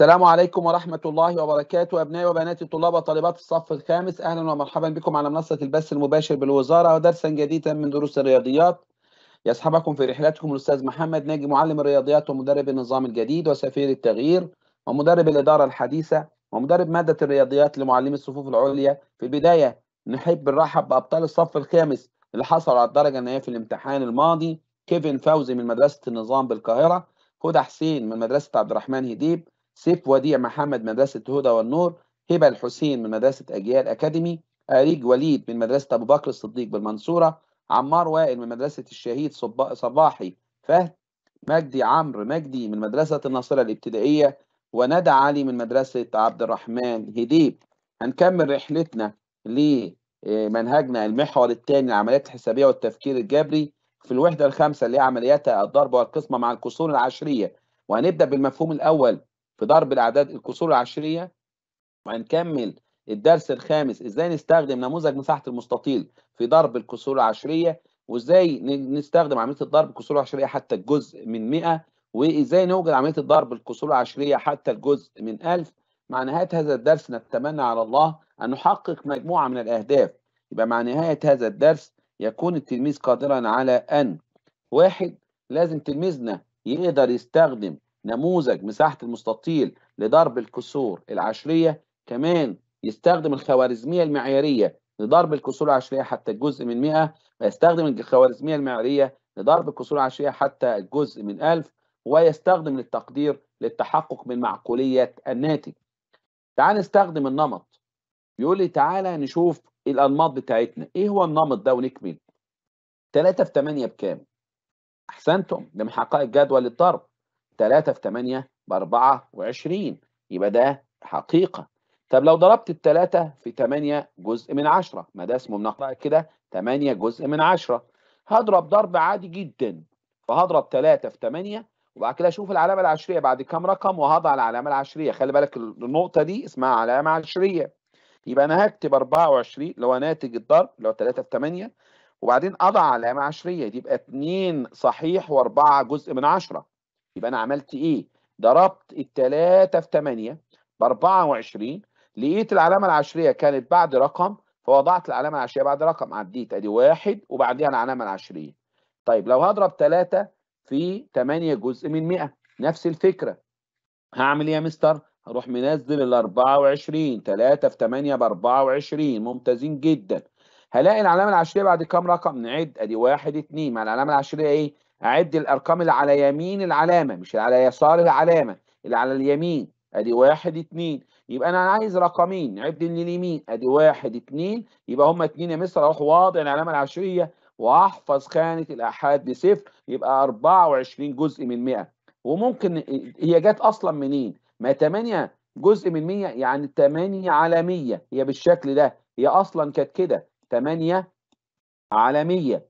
السلام عليكم ورحمة الله وبركاته أبنائي وبناتي طلاب وطالبات الصف الخامس أهلا ومرحبا بكم على منصة البث المباشر بالوزارة ودرسا جديدا من دروس الرياضيات يصحبكم في رحلتكم الأستاذ محمد ناجي معلم الرياضيات ومدرب النظام الجديد وسفير التغيير ومدرب الإدارة الحديثة ومدرب مادة الرياضيات لمعلمي الصفوف العليا في البداية نحب نرحب بأبطال الصف الخامس اللي حصلوا على الدرجة النهائية في الامتحان الماضي كيفن فوزي من مدرسة النظام بالقاهرة هدى حسين من مدرسة عبد الرحمن هديب سيف وديع محمد مدرسة هدى والنور هبة الحسين من مدرسة أجيال أكاديمي أريج وليد من مدرسة أبو بكر الصديق بالمنصورة عمار وائل من مدرسة الشهيد صباحي فهد مجدي عمرو مجدي من مدرسة الناصرة الابتدائية وندى علي من مدرسة عبد الرحمن هديب هنكمل رحلتنا لمنهجنا آه، المحور الثاني العمليات الحسابية والتفكير الجبري في الوحدة الخامسة اللي هي عملياتها الضرب والقسمة مع الكسور العشرية وهنبدأ بالمفهوم الأول في ضرب الأعداد الكسور العشرية وهنكمل الدرس الخامس إزاي نستخدم نموذج مساحة المستطيل في ضرب الكسور العشرية وإزاي نستخدم عملية الضرب الكسور العشرية حتى الجزء من 100 وإزاي نوجد عملية الضرب الكسور العشرية حتى الجزء من 1000 مع نهاية هذا الدرس نتمنى على الله أن نحقق مجموعة من الأهداف يبقى مع نهاية هذا الدرس يكون التلميذ قادرا على أن واحد لازم تلميذنا يقدر يستخدم نموذج مساحة المستطيل لضرب الكسور العشرية كمان يستخدم الخوارزمية المعيارية لضرب الكسور العشرية حتى الجزء من 100 ويستخدم الخوارزمية المعيارية لضرب الكسور العشرية حتى الجزء من 1000 ويستخدم للتقدير للتحقق من معقولية الناتج تعال نستخدم النمط يقول لي تعالى نشوف الأنماط بتاعتنا إيه هو النمط ده ونكمل 3 في 8 بكام؟ أحسنتم ده من حقائق جدول الضرب 3 في 8 ب 24 يبقى ده حقيقه طب لو ضربت 3 في 8 جزء من 10 ما ده اسمه بنقرأ كده 8 جزء من 10 هضرب ضرب عادي جدا فهضرب 3 في 8 وبعد كده اشوف العلامة العشرية بعد كام رقم وهضع العلامة العشرية خلي بالك النقطة دي اسمها علامة عشرية يبقى انا هكتب 24 اللي هو ناتج الضرب اللي هو 3 في 8 وبعدين اضع علامة عشرية دي يبقى 2 صحيح و4 جزء من 10 يبقى انا عملت ايه ضربت الثلاثة في 8 ب 24 لقيت العلامة العشرية كانت بعد رقم فوضعت العلامة العشرية بعد رقم عديت ادي واحد وبعديها العلامة العشرية طيب لو هضرب 3 في 8 جزء من 100 نفس الفكرة هعمل ايه يا مستر هروح منزل ال 24 3 في 8 ب 24 ممتازين جدا هلاقي العلامة العشرية بعد كام رقم نعد ادي 1 2 مع العلامة العشرية ايه اعد الارقام اللي على يمين العلامه مش اللي على يسار العلامه اللي على اليمين ادي واحد اتنين يبقى انا عايز رقمين عد لليمين ادي واحد اتنين يبقى هما اتنين يا مستر اروح واضع العلامه العشريه واحفظ خانه الاحاد بصفر يبقى 24 جزء من 100 وممكن هي جت اصلا منين؟ ما 8 جزء من 100 يعني 8 على 100 هي بالشكل ده هي اصلا كانت كده 8 على 100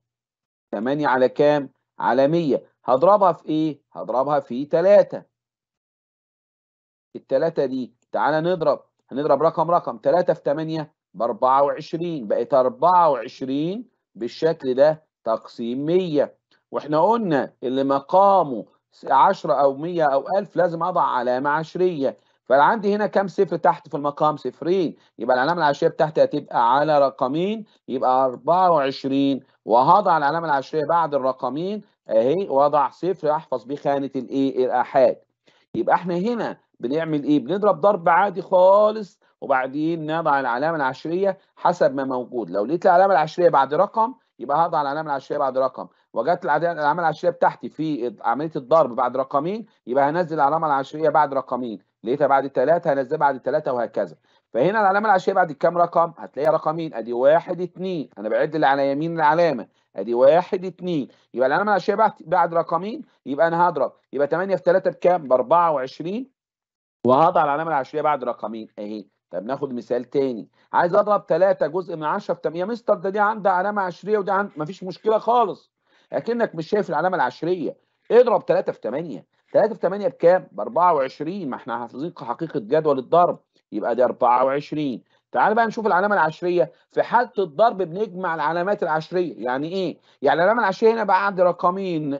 8 على كام؟ على 100 هضربها في ايه؟ هضربها في 3 التلاتة دي تعالى نضرب هنضرب رقم رقم 3 في 8 ب 24 بقت 24 بالشكل ده تقسيم 100 واحنا قلنا اللي مقامه 10 او 100 او 1000 لازم اضع علامه عشريه فانا عندي هنا كام صفر تحت في المقام صفرين يبقى العلامه العشريه بتاعتي هتبقى على رقمين يبقى 24 وهضع العلامه العشريه بعد الرقمين اهي واضع صفر احفظ بيه خانه الايه الآحاد يبقى احنا هنا بنعمل ايه بنضرب ضرب عادي خالص وبعدين نضع العلامه العشريه حسب ما موجود لو لقيت العلامه العشريه بعد رقم يبقى هضع العلامه العشريه بعد رقم وجت العلامه العشريه بتاعتي في عمليه الضرب بعد رقمين يبقى هنزل العلامه العشريه بعد رقمين لقيتها بعد الثلاثة هنزلها بعد الثلاثة وهكذا فهنا العلامة العشرية بعد كام رقم هتلاقي رقمين ادي واحد اتنين انا بعد اللي على يمين العلامة ادي واحد اتنين يبقى العلامة العشرية بعد بعد رقمين يبقى انا هضرب يبقى 8 في 3 بكام ب 24 وهضع العلامة العشرية بعد رقمين اهي طب ناخد مثال تاني عايز اضرب 3 جزء من 10 في 8 يا مستر ده دي عندها علامة عشرية ودي عند مفيش مشكلة خالص لكنك مش شايف العلامة العشرية اضرب 3 في 8 3 في 8 بكام؟ ب 24 ما احنا حافظين حقيقه جدول الضرب يبقى دي 24 تعال بقى نشوف العلامه العشريه في حاله الضرب بنجمع العلامات العشريه يعني ايه؟ يعني العلامه العشريه هنا بعد رقمين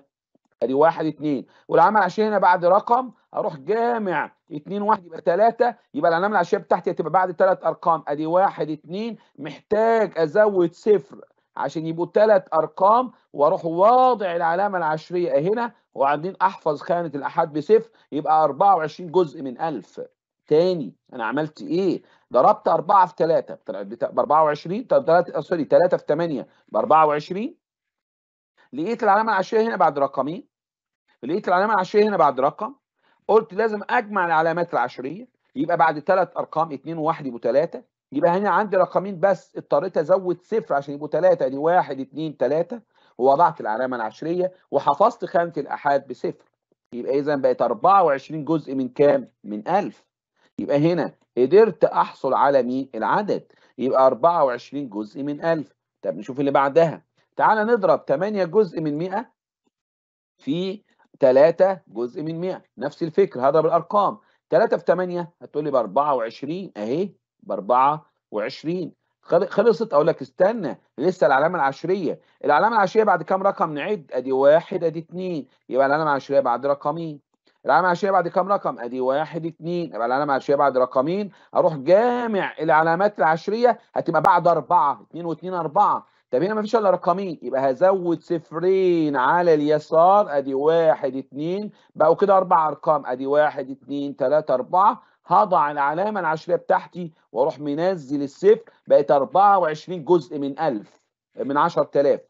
ادي واحد اتنين والعلامه العشريه هنا بعد رقم اروح جامع اتنين واحد يبقى تلاته يبقى العلامه العشريه بتاعتي هتبقى بعد تلات ارقام ادي واحد اتنين محتاج ازود صفر عشان يبقوا ثلاث ارقام واروح واضع العلامه العشريه هنا وبعدين احفظ خانه الاحاد بصفر يبقى 24 جزء من 1000 تاني انا عملت ايه؟ ضربت 4 في 3 ب 24 طب 3 آه، سوري 3 في 8 ب 24 لقيت العلامه العشريه هنا بعد رقمين لقيت العلامه العشريه هنا بعد رقم قلت لازم اجمع العلامات العشريه يبقى بعد ثلاث ارقام 2 و1 يبقوا 3 يبقى هنا عندي رقمين بس اضطريت ازود صفر عشان يبقوا ثلاثه ادي واحد اثنين ثلاثه ووضعت العلامه العشريه وحفظت خانه الاحاد بصفر يبقى اذا بقت 24 جزء من كام؟ من 1000 يبقى هنا قدرت احصل على مين؟ العدد يبقى 24 جزء من 1000 طب نشوف اللي بعدها تعالى نضرب 8 جزء من 100 في 3 جزء من 100 نفس الفكر هضرب الارقام 3 في 8 هتقول لي ب 24 اهي ب 24 خلصت اقول لك استنى لسه العلامه العشريه العلامه العشريه بعد كام رقم نعد ادي واحد ادي اثنين يبقى العلامه العشريه بعد رقمين العلامه العشريه بعد كام رقم ادي واحد اثنين يبقى العلامه العشريه بعد رقمين اروح جامع العلامات العشريه هتبقى بعد اربعه اثنين واثنين اربعه طب هنا ما فيش الا رقمين يبقى هزود صفرين على اليسار ادي واحد اثنين بقوا كده اربع ارقام ادي واحد اثنين ثلاثه اربعه هضع العلامه العشريه بتاعتي واروح منزل الصفر بقت 24 جزء من 1000 من 10000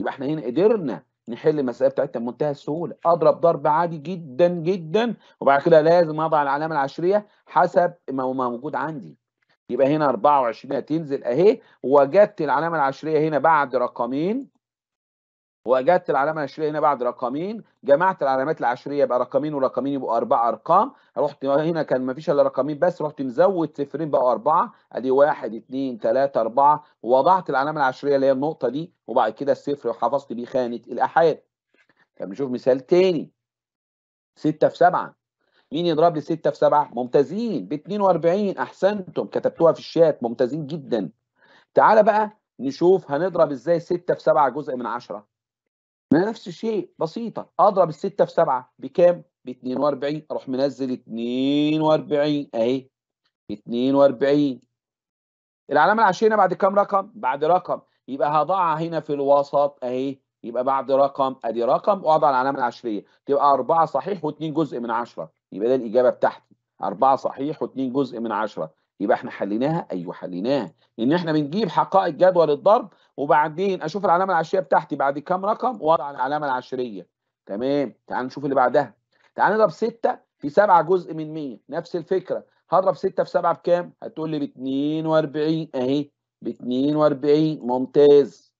يبقى احنا هنا قدرنا نحل المساله بتاعتنا بمنتهى السهوله اضرب ضرب عادي جدا جدا وبعد كده لازم اضع العلامه العشريه حسب ما هو موجود عندي يبقى هنا 24 هتنزل اهي وجدت العلامه العشريه هنا بعد رقمين وجدت العلامه العشريه هنا بعد رقمين جمعت العلامات العشريه يبقى رقمين ورقمين يبقوا اربع ارقام رحت هنا كان ما فيش الا رقمين بس رحت مزود صفرين بقى اربعه ادي واحد اثنين ثلاثه اربعه ووضعت العلامه العشريه اللي هي النقطه دي وبعد كده الصفر وحفظت بيه خانه الاحاد طب نشوف مثال تاني 6 في 7 مين يضرب لي 6 في 7 ممتازين ب 42 احسنتم كتبتوها في الشات ممتازين جدا تعالى بقى نشوف هنضرب ازاي 6 في 7 جزء من 10 ما نفس الشيء بسيطه اضرب السته في سبعه بكام؟ ب 42 اروح منزل 42 اهي 42 العلامه العشريه بعد كام رقم؟ بعد رقم يبقى هضعها هنا في الوسط اهي يبقى بعد رقم ادي رقم واضع العلامه العشريه تبقى 4 صحيح و2 جزء من 10 يبقى ده الاجابه بتاعتي 4 صحيح و2 جزء من 10 يبقى احنا حليناها ايوه حليناها ان احنا بنجيب حقائق جدول الضرب وبعدين اشوف العلامه العشريه بتاعتي بعد كام رقم واضع العلامه العشريه تمام تعال نشوف اللي بعدها تعال نضرب 6 في 7 جزء من 100 نفس الفكره هضرب 6 في 7 بكام هتقول لي ب 42 اهي ب 42 ممتاز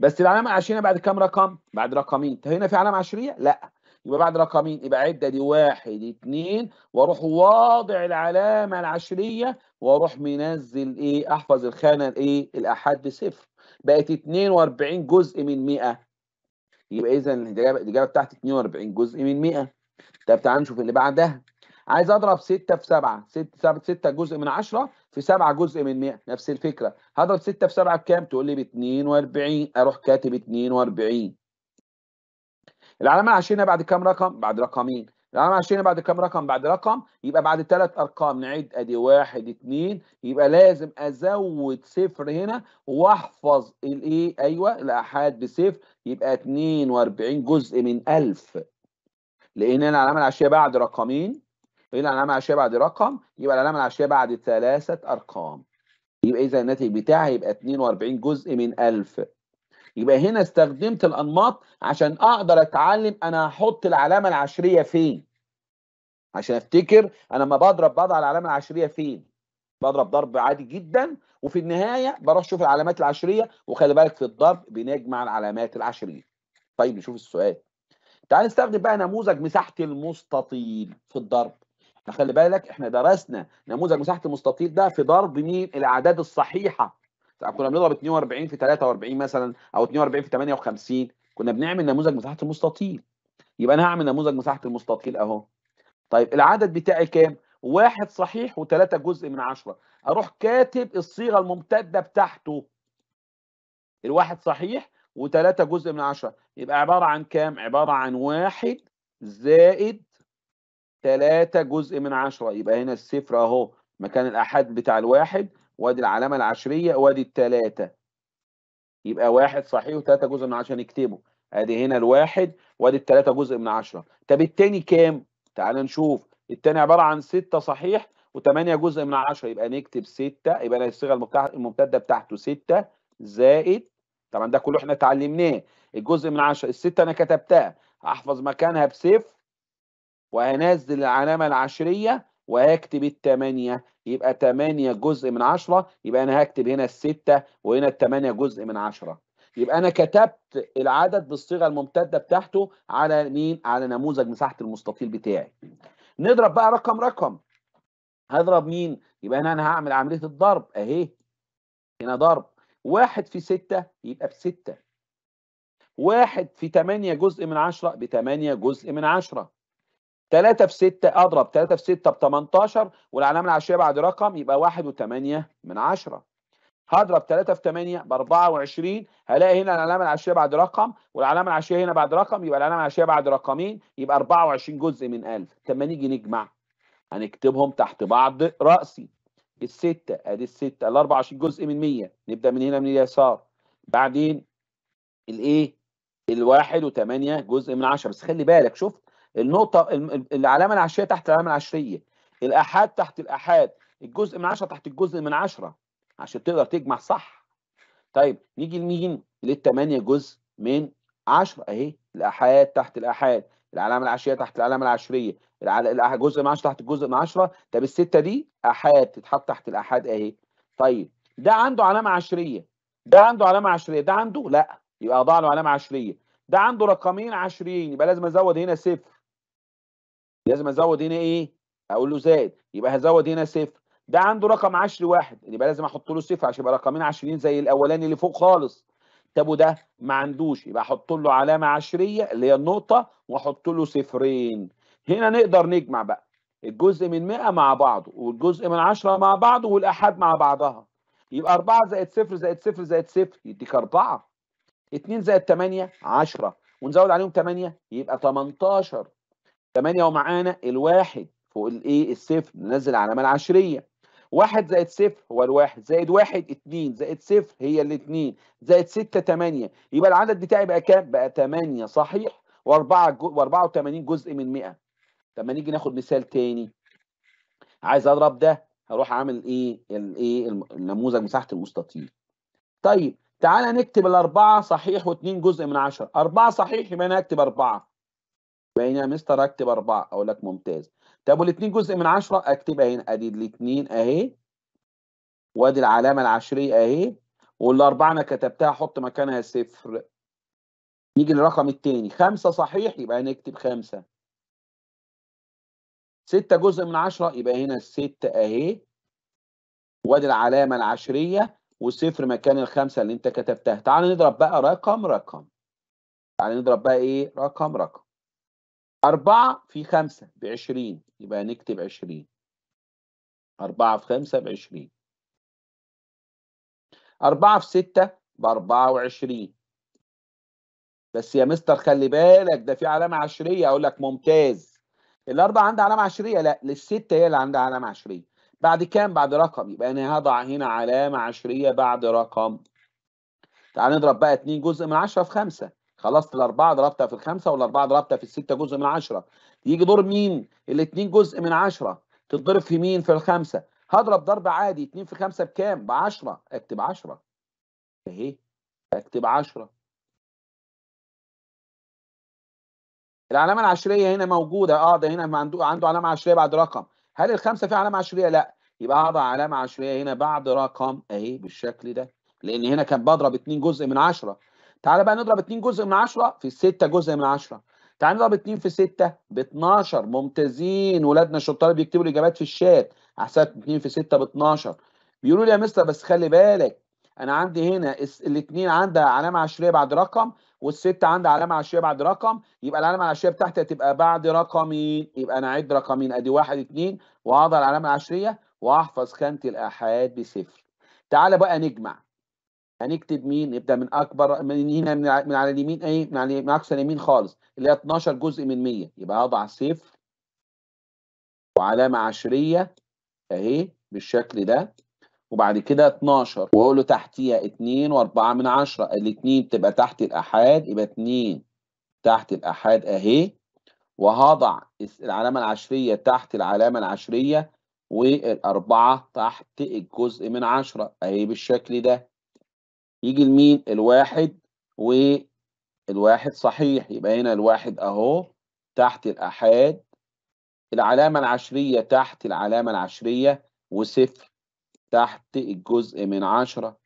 بس العلامه العشريه بعد كام رقم بعد رقمين هنا في علامه عشريه لا يبقى بعد رقمين يبقى عدة دي واحد اتنين واروح واضع العلامة العشرية واروح منزل ايه احفظ الخانة الايه الاحد بصفر بقت 42 جزء من 100 يبقى اذا الاجابة الاجابة اتنين 42 جزء من 100 طب تعال نشوف اللي بعدها عايز اضرب 6 في 7 6 6 جزء من 10 في 7 جزء من 100 نفس الفكره هضرب 6 في 7 بكام تقول لي باتنين 42 اروح كاتب 42 العلامه العشريه بعد كام رقم بعد رقمين العلامه العشريه بعد كام رقم بعد رقم يبقى بعد ثلاث ارقام نعيد ادي واحد اتنين يبقى لازم ازود صفر هنا واحفظ الايه ايوه الاحاد بصفر يبقى 42 جزء من 1000 لان العلامه العشريه بعد رقمين إيه العلامه العشريه بعد رقم يبقى العلامه العشريه بعد ثلاثه ارقام يبقى اذا الناتج بتاعها يبقى 42 جزء من 1000 يبقى هنا استخدمت الانماط عشان اقدر اتعلم انا هحط العلامه العشريه فين عشان افتكر انا لما بضرب بضع العلامه العشريه فين بضرب ضرب عادي جدا وفي النهايه بروح اشوف العلامات العشريه وخلي بالك في الضرب بنجمع العلامات العشريه طيب نشوف السؤال تعال نستخدم بقى نموذج مساحه المستطيل في الضرب خلي بالك احنا درسنا نموذج مساحه المستطيل ده في ضرب مين الاعداد الصحيحه كنا بنضرب 42 في 43 مثلا او 42 في 58 كنا بنعمل نموذج مساحه المستطيل يبقى انا هعمل نموذج مساحه المستطيل اهو طيب العدد بتاعي كام واحد صحيح وثلاثة جزء من عشرة اروح كاتب الصيغه الممتده بتاعته الواحد صحيح وثلاثة جزء من عشرة يبقى عباره عن كام عباره عن واحد زائد ثلاثة جزء من عشرة يبقى هنا الصفر اهو مكان الاحد بتاع الواحد وادي العلامه العشريه وادي الثلاثه يبقى واحد صحيح وثلاثه جزء من عشرة نكتبه ادي هنا الواحد وادي الثلاثه جزء من عشرة طب التاني كام؟ تعال نشوف التاني عباره عن ستة صحيح وتمانية جزء من عشرة يبقى نكتب ستة يبقى انا الصيغه الممتده بتاعته ستة زائد طبعا ده كله احنا اتعلمناه الجزء من عشرة الستة انا كتبتها هحفظ مكانها بصفر وهنزل العلامه العشريه وهكتب التمانية يبقى تمانية جزء من عشرة يبقى أنا هكتب هنا الستة وهنا التمانية جزء من عشرة يبقى أنا كتبت العدد بالصيغة الممتدة بتاعته على مين؟ على نموذج مساحة المستطيل بتاعي نضرب بقى رقم رقم هضرب مين؟ يبقى هنا أنا هعمل عملية الضرب أهي هنا ضرب واحد في ستة يبقى بستة واحد في تمانية جزء من عشرة بتمانية جزء من عشرة 3 في 6 اضرب 3 في 6 ب 18 والعلامه العشريه بعد رقم يبقى 1.8 من 10 هضرب 3 في 8 ب 24 هلاقي هنا العلامه العشريه بعد رقم والعلامه العشريه هنا بعد رقم يبقى العلامه العشريه بعد رقمين يبقى 24 جزء من 1000 طب ما نيجي نجمع هنكتبهم تحت بعض راسي الستة ادي الستة ال 24 جزء من 100 نبدا من هنا من اليسار بعدين الايه ال 1.8 جزء من 10 بس خلي بالك شفت النقطه العلامه العشريه تحت العلامه العشريه الاحاد تحت الاحاد الجزء من عشرة تحت الجزء من عشرة عشان تقدر تجمع صح طيب نيجي لمين للثمانية جزء من عشرة اهي الاحاد تحت الاحاد العلامه العشريه تحت العلامه العشريه الجزء من عشرة تحت الجزء من عشرة طب السته دي احاد تتحط تحت الاحاد اهي طيب ده عنده علامه عشريه ده عنده علامه عشريه ده عنده لا يبقى اضع له علامه عشريه ده عنده رقمين عشريين يبقى لازم ازود هنا صفر لازم ازود هنا ايه اقول له زائد يبقى هزود هنا صفر ده عنده رقم 10 واحد يبقى لازم احط له صفر عشان يبقى رقمين عشرين زي الاولاني اللي فوق خالص طب وده ما عندوش يبقى احط له علامه عشريه اللي هي النقطه واحط له صفرين هنا نقدر نجمع بقى الجزء من 100 مع بعضه والجزء من 10 مع بعضه والآحاد مع بعضها يبقى 4 زائد 0 زائد 0 زائد 0 يديك 4 2 زائد 8 10 ونزود عليهم 8 يبقى 18 8 ومعانا الواحد فوق الايه الصفر ننزل العلامه العشريه واحد زائد صفر هو الواحد زائد واحد اتنين زائد صفر هي الاتنين زائد ستة تمانية يبقى العدد بتاعي بقى كام؟ بقى تمانية صحيح واربعة جو... واربعة وتمانين جزء من مئة طب ما نيجي ناخد مثال تاني عايز اضرب ده هروح اعمل ايه الايه النموذج مساحة المستطيل طيب تعالى نكتب الاربعة صحيح واتنين جزء من عشر اربعة صحيح يبقى انا هكتب اربعة هنا مستر اكتب أربعة أقول لك ممتاز طب والاتنين جزء من عشرة أكتبها هنا أدي الاتنين أهي وأدي العلامة العشرية أهي والأربعة أنا كتبتها أحط مكانها صفر نيجي للرقم التاني خمسة صحيح يبقى نكتب خمسة ستة جزء من عشرة يبقى هنا الستة أهي وأدي العلامة العشرية وصفر مكان الخمسة اللي أنت كتبتها تعال نضرب بقى رقم رقم تعال نضرب بقى إيه رقم رقم أربعة في خمسة بعشرين يبقى نكتب عشرين أربعة في خمسة بعشرين أربعة في ستة بأربعة وعشرين بس يا مستر خلي بالك ده في علامة عشرية أقول لك ممتاز الأربعة عندها علامة عشرية لا للستة هي اللي عندها علامة عشرية بعد كام بعد رقم يبقى أنا هضع هنا علامة عشرية بعد رقم تعال نضرب بقى اتنين جزء من عشرة في خمسة خلصت الاربعه ضربتها في الخمسه والاربعه ضربتها في السته جزء من عشره يجي دور مين؟ الاتنين جزء من عشره تتضرب في مين؟ في الخمسه هضرب ضرب عادي 2 في 5 بكام؟ بعشرة 10 اكتب 10 اهي اكتب 10 العلامه العشريه هنا موجوده اه ده هنا عنده عنده علامه عشريه بعد رقم هل الخمسه فيها علامه عشريه؟ لا يبقى هضع علامه عشريه هنا بعد رقم اهي بالشكل ده لان هنا كان بضرب 2 جزء من عشرة تعالى بقى نضرب 2 جزء من 10 في 6 جزء من 10 تعالى نضرب 2 في 6 ب 12 ممتازين ولادنا الشطار بيكتبوا الاجابات في الشات احسنت 2 في 6 ب 12 بيقولوا لي يا مستر بس خلي بالك انا عندي هنا الاثنين عندها علامه عشريه بعد رقم والست عندها علامه عشريه بعد رقم يبقى العلامه العشريه بتاعتي هتبقى بعد رقمين يبقى انا اعد رقمين ادي واحد اثنين واضع العلامه العشريه واحفظ خانه الاحاد بصفر تعالى بقى نجمع هنكتب مين نبدأ من اكبر من هنا من على, اليمين ايه من على من عكس اليمين خالص اللي هي 12 جزء من 100 يبقى هضع صفر وعلامه عشريه اهي بالشكل ده وبعد كده 12 واقول له تحتيها 2 و4 من 10 الاثنين تبقى تحت الاحاد يبقى 2 تحت الاحاد اهي وهضع العلامه العشريه تحت العلامه العشريه والاربعه تحت الجزء من 10 اهي بالشكل ده يجي لمين الواحد والواحد صحيح يبقى هنا الواحد اهو تحت الأحاد العلامة العشرية تحت العلامة العشرية وصفر تحت الجزء من عشرة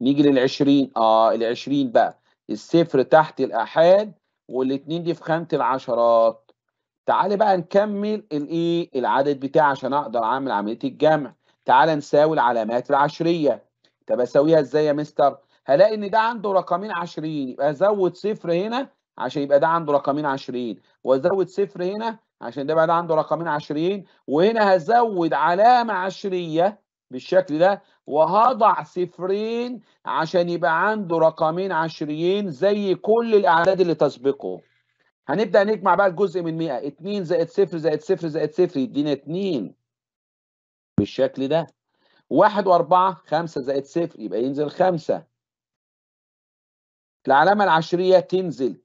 نيجي للعشرين اه العشرين بقى الصفر تحت الأحاد والاتنين دي في خانة العشرات تعالي بقى نكمل الايه العدد بتاعي عشان اقدر اعمل عملية الجمع تعالى نساوي العلامات العشرية طب اساويها ازاي يا مستر هلاقي ان ده عنده رقمين عشرين يبقى ازود صفر هنا عشان يبقى ده عنده رقمين عشرين وازود صفر هنا عشان ده بقى ده عنده رقمين عشرين وهنا هزود علامة عشرية بالشكل ده وهضع صفرين عشان يبقى عنده رقمين عشرين زي كل الأعداد اللي تسبقه هنبدأ نجمع بقى الجزء من 100 2 زائد 0 زائد 0 زائد 0 يدينا 2 بالشكل ده 1 و4 5 زائد 0 يبقى ينزل 5 العلامه العشريه تنزل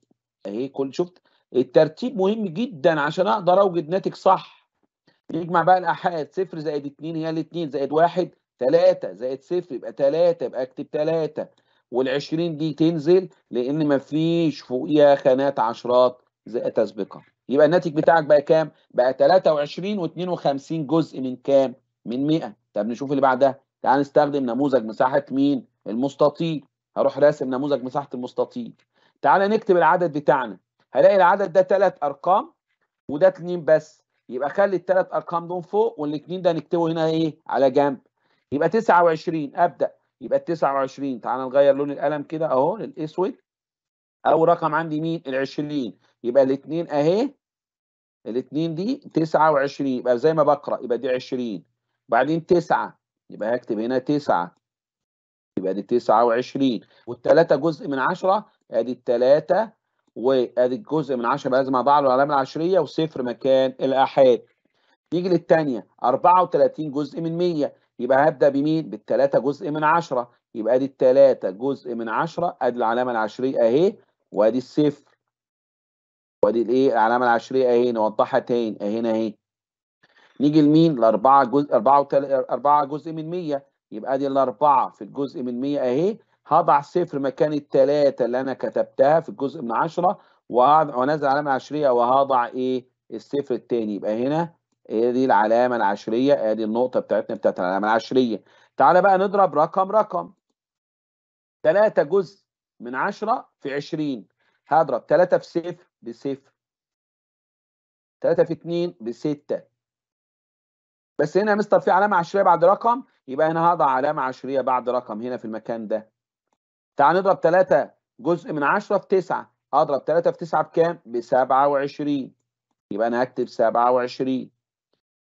اهي كل شفت الترتيب مهم جدا عشان اقدر اوجد ناتج صح نجمع بقى الاحاد صفر زائد اتنين هي الاتنين زائد واحد تلاتة زائد صفر يبقى تلاتة يبقى اكتب تلاتة والعشرين دي تنزل لان مفيش فوقيها خانات عشرات زائد تسبقه يبقى الناتج بتاعك بقى كام؟ بقى تلاتة وعشرين واتنين وخمسين جزء من كام؟ من 100 طب نشوف اللي بعدها تعال نستخدم نموذج مساحه مين؟ المستطيل هروح راسم نموذج مساحه المستطيل تعال نكتب العدد بتاعنا هلاقي العدد ده ثلاث ارقام وده اتنين بس يبقى خلي الثلاث ارقام دول فوق والاثنين ده نكتبه هنا ايه على جنب يبقى 29 ابدا يبقى 29 تعال نغير لون القلم كده اهو للاسود او رقم عندي مين ال 20 يبقى الاثنين اهي الاثنين دي 29 يبقى زي ما بقرا يبقى دي 20 وبعدين 9 يبقى هكتب هنا 9 الجانب ادي 29 والثلاثه جزء من 10 ادي الثلاثه وادي الجزء من 10 لازم اضع له العلامه العشريه وصفر مكان الاحاد نيجي للثانيه 34 جزء من 100 يبقى هبدا بمين؟ بالثلاثه جزء من 10 يبقى ادي الثلاثه جزء من 10 ادي العلامه العشريه اهي وادي الصفر وادي الايه؟ العلامه العشريه اهي نوضحها تاني اهي اهي نيجي لمين؟ ل 4 جزء 4 4 جزء من 100 يبقى ادي الاربعه في الجزء من 100 اهي هضع صفر مكان التلاتة اللي انا كتبتها في الجزء من 10 وانزل علامه عشريه وهضع ايه الصفر التاني يبقى هنا ادي العلامه العشريه ادي النقطه بتاعتنا بتاعت العلامه العشريه تعالى بقى نضرب رقم رقم تلاتة جزء من 10 في 20 هضرب تلاتة في صفر بصفر تلاتة في اتنين بستة بس هنا يا مستر في علامه عشريه بعد رقم يبقى هنا هضع علامة عشرية بعد رقم هنا في المكان ده تعال نضرب 3 جزء من 10 في 9 اضرب 3 في 9 بكام؟ ب 27 يبقى انا هكتب 27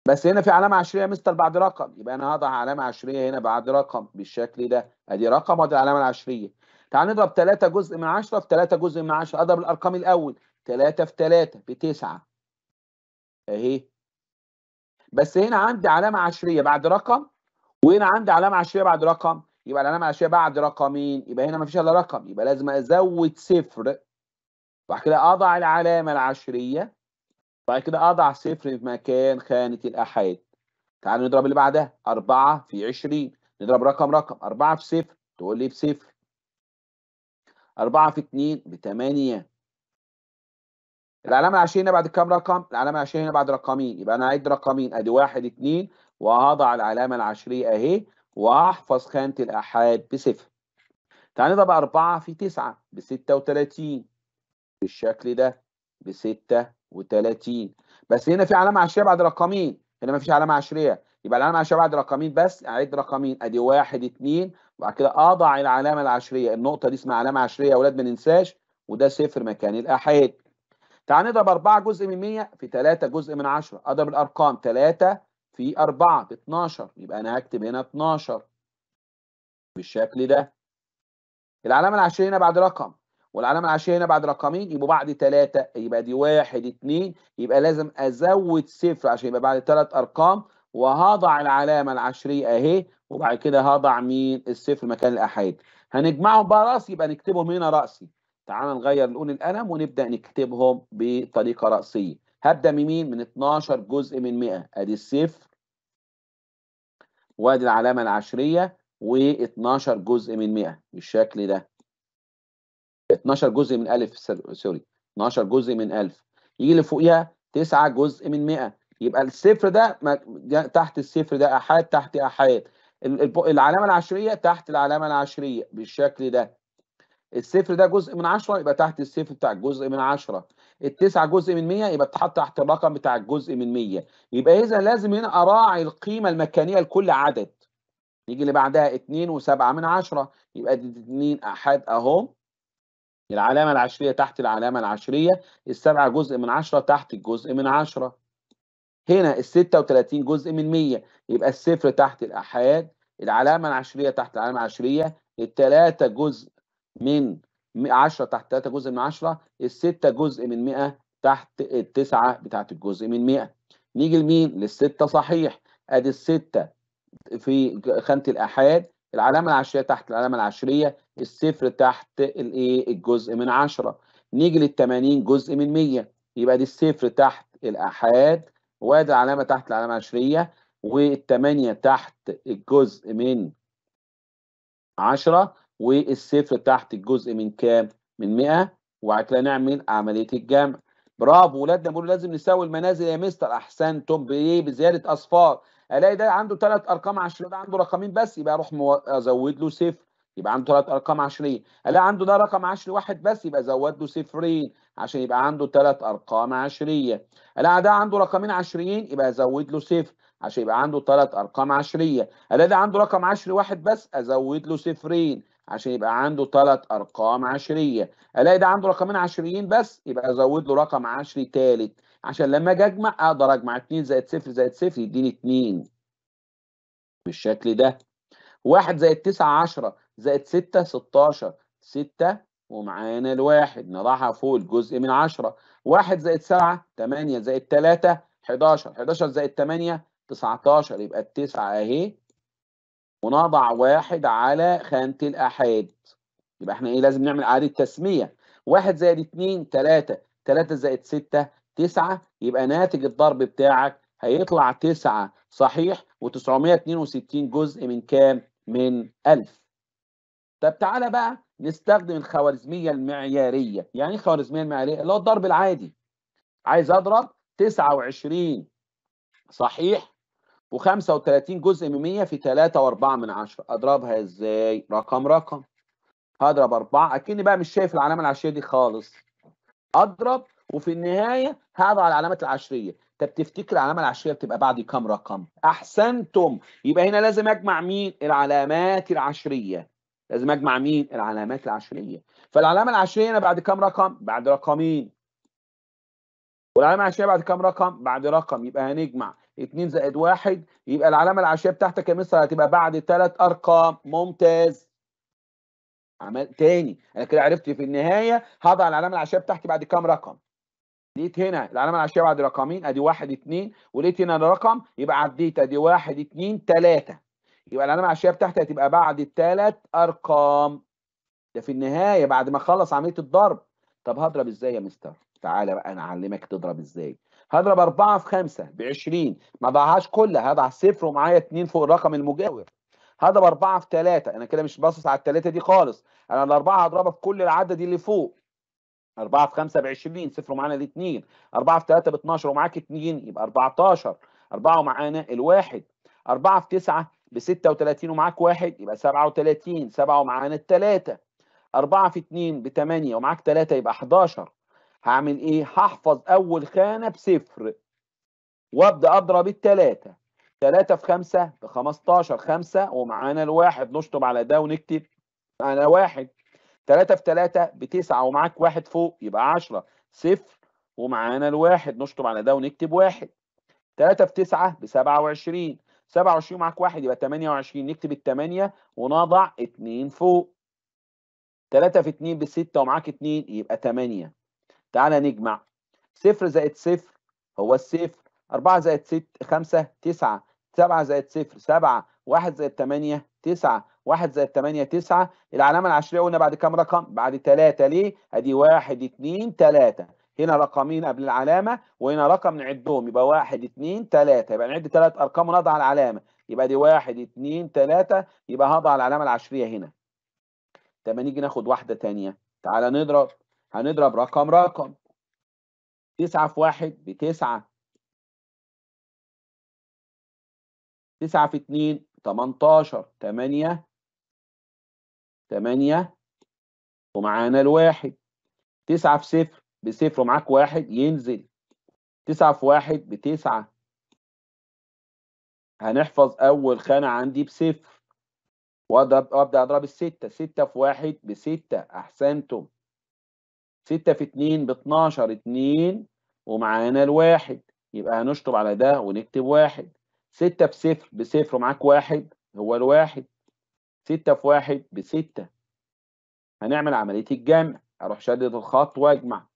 بس هنا في علامه عشريه مستر بعد رقم يبقى انا هضع علامه عشريه هنا بعد رقم بالشكل ده ادي رقم وادي العلامه العشريه تعال نضرب 3 جزء من 10 في 3 جزء من 10 اضرب الارقام الاول 3 في 3 ب 9 اهي بس هنا عندي علامه عشريه بعد رقم وهنا عندي علامه عشريه بعد رقم يبقى العلامه العشريه بعد رقمين يبقى هنا ما فيش الا رقم يبقى لازم ازود صفر وبعد كده اضع العلامه العشريه وبعد كده اضع صفر في مكان خانه الاحاد تعالوا نضرب اللي بعدها 4 في 20 نضرب رقم رقم 4 في صفر تقول لي بصفر 4 في 2 ب 8 العلامه العشريه هنا بعد كام رقم؟ العلامه العشريه هنا بعد رقمين يبقى انا هعد رقمين ادي 1 2 وهضع العلامة العشرية أهي وأحفظ خانة الآحاد بصفر. تعالى نضرب 4 في 9 ب 36 بالشكل ده ب 36 بس هنا في علامة عشرية بعد رقمين هنا مفيش علامة عشرية يبقى العلامة العشرية بعد رقمين بس أعد رقمين أدي 1 2 وبعد كده أضع العلامة العشرية النقطة دي اسمها علامة عشرية يا أولاد ما ننساش وده صفر مكان الآحاد. تعال نضرب 4 جزء من 100 في 3 جزء من 10 اضرب الارقام 3 في 4 ب 12 يبقى انا هكتب هنا 12 بالشكل ده العلامه العشريه هنا بعد رقم والعلامه العشريه هنا بعد رقمين يبقوا بعد 3 يبقى دي 1 2 يبقى لازم ازود صفر عشان يبقى بعد 3 ارقام وهضع العلامه العشريه اهي وبعد كده هضع مين الصفر مكان الاحاد هنجمعهم بقى راسي يبقى نكتبهم هنا راسي تعال نغير لون القلم ونبدا نكتبهم بطريقه راسيه هبدا مين من 12 جزء من 100 ادي الصفر وادي العلامة العشرية و12 جزء من 100 بالشكل ده 12 جزء من 1000 سوري 12 جزء من 1000 يجي اللي فوقيها 9 جزء من 100 يبقى الصفر ده تحت الصفر ده احاد تحت احاد العلامة العشرية تحت العلامة العشرية بالشكل ده الصفر ده جزء من 10 يبقى تحت الصفر بتاع الجزء من 10 التسعة جزء من 100 يبقى تحط تحت الرقم بتاع الجزء من 100 يبقى اذا لازم هنا اراعي القيمه المكانيه لكل عدد نيجي اللي بعدها 2 و7 من 10 يبقى دي 2 احد اهو العلامه العشريه تحت العلامه العشريه السبعه جزء من 10 تحت الجزء من 10 هنا ال 36 جزء من 100 يبقى الصفر تحت الاحاد العلامه العشريه تحت العلامه العشريه التلاتة جزء من 10 تحت 3 جزء من 10 الستة جزء من 100 تحت التسعة بتاعت الجزء من 100 نيجي لمين للستة صحيح ادي الستة في خانة الآحاد العلامة العشرية تحت العلامة العشرية الصفر تحت الايه الجزء من 10 نيجي لل 80 جزء من 100 يبقى دي الصفر تحت الآحاد وادي العلامة تحت العلامة العشرية 8 تحت الجزء من 10 والصفر تحت الجزء من كام؟ من 100 وبعد كده نعمل عمليه الجمع برافو ولادنا بيقولوا لازم نساوي المنازل يا مستر احسنتم بايه؟ بزياده اصفار الاقي ده عنده ثلاث ارقام عشريه ده عنده رقمين بس يبقى اروح ازود له صفر يبقى عنده ثلاث ارقام عشريه الاقي عنده ده رقم عشري واحد بس يبقى ازود له صفرين عشان يبقى عنده ثلاث ارقام عشريه الاقي ده عنده رقمين عشريين يبقى ازود له صفر عشان يبقى عنده ثلاث ارقام عشريه الاقي ده عنده رقم عشري واحد بس ازود له صفرين عشان يبقى عنده ثلاث ارقام عشريه الاقي ده عنده رقمين عشريين بس يبقى ازود له رقم عشري ثالث عشان لما اجي اجمع اقدر اجمع 2 زائد 0 زائد 0 يديني 2 بالشكل ده 1 زائد 9 10 زائد 6 16 6 ومعانا الواحد نضعها فوق الجزء من 10 1 زائد 7 8 زائد 3 11 11 زائد 8 19 يبقى التسعة اهي ونضع واحد على خانة الأحاد يبقى احنا ايه لازم نعمل إعادة تسمية واحد زائد اتنين تلاتة تلاتة زائد ستة تسعة يبقى ناتج الضرب بتاعك هيطلع تسعة صحيح و962 جزء من كام؟ من 1000 طب تعالى بقى نستخدم الخوارزمية المعيارية يعني ايه الخوارزمية المعيارية؟ اللي هو الضرب العادي عايز أضرب 29 صحيح و35 جزء من 100 في 3.4 من 10 اضربها ازاي رقم رقم هضرب 4 اكني بقى مش شايف العلامه العشريه دي خالص اضرب وفي النهايه هضع العلامه العشريه طب تفتكر العلامه العشريه بتبقى بعد كام رقم احسنتم يبقى هنا لازم اجمع مين العلامات العشريه لازم اجمع مين العلامات العشريه فالعلامه العشريه هنا بعد كام رقم بعد رقمين والعلامه العشريه بعد كام رقم بعد رقم يبقى هنجمع 2 زائد 1 يبقى العلامه العشيه بتاعتك يا مستر هتبقى بعد ثلاث ارقام ممتاز عمل تاني انا كده عرفت في النهايه هضع العلامه العشيه بتاعتي بعد كام رقم لقيت هنا العلامه العشيه بعد رقمين ادي 1 2 ولقيت هنا رقم يبقى عديت ادي 1 2 3 يبقى العلامه العشيه بتاعتي هتبقى بعد الثلاث ارقام ده في النهايه بعد ما اخلص عمليه الضرب طب هضرب ازاي يا مستر تعالى بقى انا اعلمك تضرب ازاي هضرب 4 في 5 ب 20 ما ضيعهاش كلها هضع صفر ومعايا 2 فوق الرقم المجاور هضرب 4 في 3 انا كده مش باصص على الثلاثه دي خالص انا ال 4 هضربها في كل العدد اللي فوق 4 في 5 ب 20 صفر ومعانا ال 2 4 في 3 ب 12 ومعاك 2 يبقى 14 4 ومعانا الواحد 4 في 9 ب 36 ومعاك واحد يبقى 37 7 ومعانا الثلاثه 4 في 2 ب 8 ومعاك 3 يبقى 11 هعمل ايه هحفظ اول خانه بصفر وابدا اضرب الثلاثه 3 في خمسه ب 15 خمسه ومعانا الواحد نشطب على ده ونكتب معانا واحد 3 في 3 بتسعة ومعاك واحد فوق يبقى 10 صفر ومعانا الواحد نشطب على ده ونكتب واحد 3 في تسعه ب 27 27 معاك واحد يبقى 28 نكتب ال 8 ونضع 2 فوق 3 في 2 ب 6 ومعاك 2 يبقى 8 تعالى نجمع صفر زائد صفر هو الصفر أربعة زائد ست خمسة تسعة سبعة زائد صفر سبعة واحد زائد تمانية تسعة واحد زائد تمانية تسعة العلامة العشرية قلنا بعد كام رقم؟ بعد تلاتة ليه؟ أدي واحد اتنين تلاتة هنا رقمين قبل العلامة وهنا رقم نعدهم يبقى واحد اتنين تلاتة يبقى نعد تلات أرقام ونضع العلامة يبقى دي واحد اتنين تلاتة يبقى هضع العلامة العشرية هنا. طب نيجي ناخد واحدة تانية تعالى نضرب هنضرب رقم رقم تسعة في واحد بتسعة تسعة في اتنين تمنتاشر تمانية تمانية ومعانا الواحد تسعة في صفر بصفر ومعاك واحد ينزل تسعة في واحد بتسعة هنحفظ أول خانة عندي بصفر وأبدأ أضرب الستة ستة في واحد بستة أحسنتم 6 في 2 ب 12 2 ومعانا الواحد يبقى هنشطب على ده ونكتب واحد 6 في 0 بصفر ومعاك واحد هو الواحد 6 في 1 بستة هنعمل عملية الجمع أروح شدد الخط وأجمع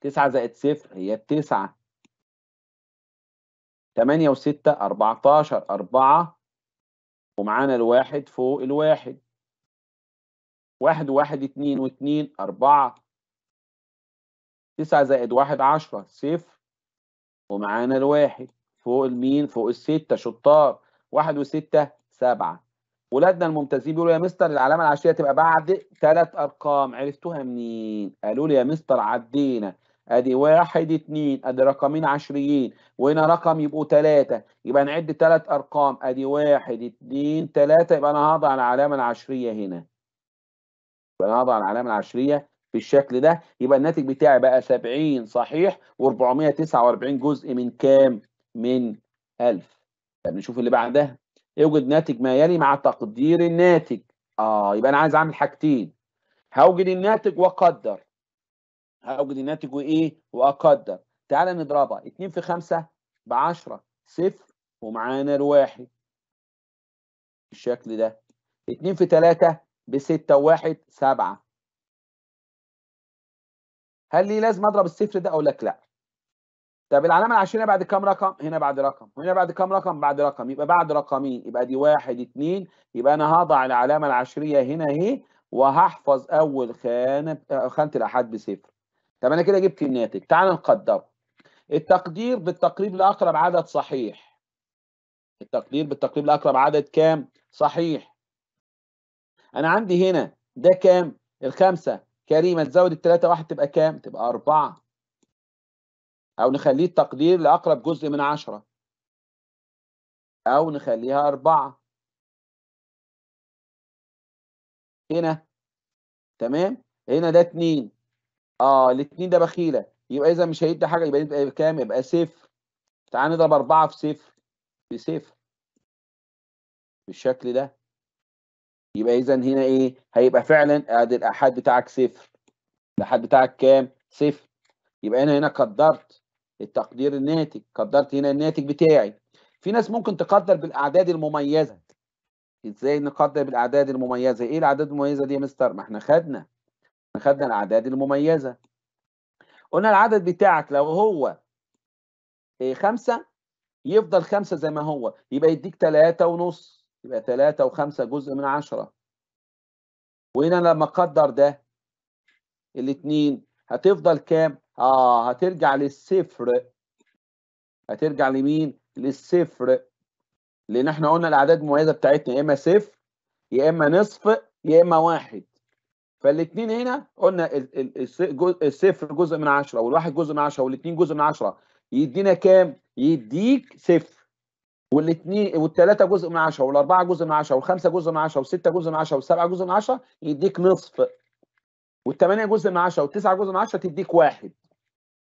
9 زائد صفر هي التسعة 8 و6 14 4 ومعانا الواحد فوق الواحد واحد واحد اتنين واتنين أربعة تسعة زائد واحد عشرة صفر ومعانا الواحد فوق المين فوق الستة شطار واحد وستة سبعة ولادنا الممتازين بيقولوا يا مستر العلامة العشرية تبقى بعد ثلاث أرقام عرفتوها منين؟ قالوا لي يا مستر عدينا ادي واحد اتنين ادي رقمين عشريين وهنا رقم يبقوا تلاتة يبقى نعد تلات ارقام ادي واحد اتنين تلاتة يبقى انا هضع العلامة العشرية هنا يبقى انا هضع العلامه العشريه بالشكل ده يبقى الناتج بتاعي بقى 70 صحيح و449 جزء من كام؟ من 1000 طب نشوف اللي بعدها اوجد ناتج ما يلي مع تقدير الناتج اه يبقى انا عايز اعمل حاجتين هوجد الناتج واقدر هوجد الناتج وايه؟ واقدر تعالى نضربها 2 في 5 ب 10 صفر ومعانا الواحد بالشكل ده 2 في 3 بستة وواحد سبعة هل لي لازم اضرب الصفر ده اقول لك لا طب العلامه العشريه بعد كام رقم هنا بعد رقم وهنا بعد كام رقم بعد رقم يبقى بعد رقمين يبقى دي واحد اتنين يبقى انا هضع العلامه العشريه هنا اهي وهحفظ اول خانه آه، خانه الأحد بصفر طب انا كده جبت الناتج تعال نقدره التقدير بالتقريب لاقرب عدد صحيح التقدير بالتقريب لاقرب عدد كام صحيح انا عندي هنا ده كام الخمسه كريمه تزود الثلاثه واحد تبقى كام تبقى اربعه او نخليه التقدير لاقرب جزء من عشرة او نخليها اربعة هنا تمام هنا ده اتنين اه الاتنين ده بخيلة يبقى اذا مش هيدي حاجة يبقى يبقى كام يبقى صفر تعال نضرب اربعة في صفر بصفر بالشكل ده يبقى اذا هنا ايه هيبقى فعلا ادي الاحاد بتاعك صفر الاحاد بتاعك كام صفر يبقى انا هنا قدرت التقدير الناتج قدرت هنا الناتج بتاعي في ناس ممكن تقدر بالاعداد المميزه ازاي نقدر بالاعداد المميزه ايه الاعداد المميزه دي يا مستر ما احنا خدنا احنا خدنا الاعداد المميزه قلنا العدد بتاعك لو هو إيه خمسة يفضل خمسة زي ما هو يبقى يديك تلاتة ونص يبقى 3 و5 جزء من 10 وهنا لما اقدر ده الاثنين هتفضل كام؟ اه هترجع للصفر هترجع لمين؟ للصفر لان احنا قلنا الاعداد المميزه بتاعتنا يا اما صفر يا اما نصف يا اما واحد فالاثنين هنا قلنا الصفر جزء من 10 والواحد جزء من 10 والاثنين جزء من 10 يدينا كام؟ يديك صفر والاثنين والثلاثه جزء من 10 والاربعه جزء من 10 والخمسه جزء من 10 والسته جزء من 10 والسبعه جزء من 10 يديك نصف والثمانيه جزء من 10 والتسعه جزء من 10 تديك واحد